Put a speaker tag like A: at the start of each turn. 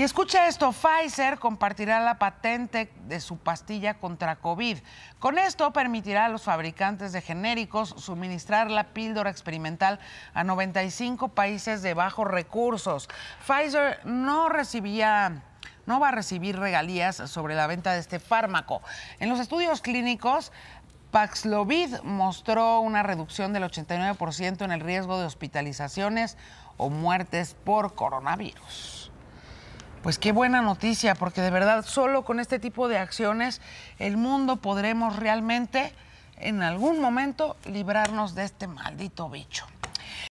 A: Y escucha esto, Pfizer compartirá la patente de su pastilla contra COVID. Con esto permitirá a los fabricantes de genéricos suministrar la píldora experimental a 95 países de bajos recursos. Pfizer no recibía no va a recibir regalías sobre la venta de este fármaco. En los estudios clínicos, Paxlovid mostró una reducción del 89% en el riesgo de hospitalizaciones o muertes por coronavirus. Pues qué buena noticia, porque de verdad solo con este tipo de acciones el mundo podremos realmente en algún momento librarnos de este maldito bicho.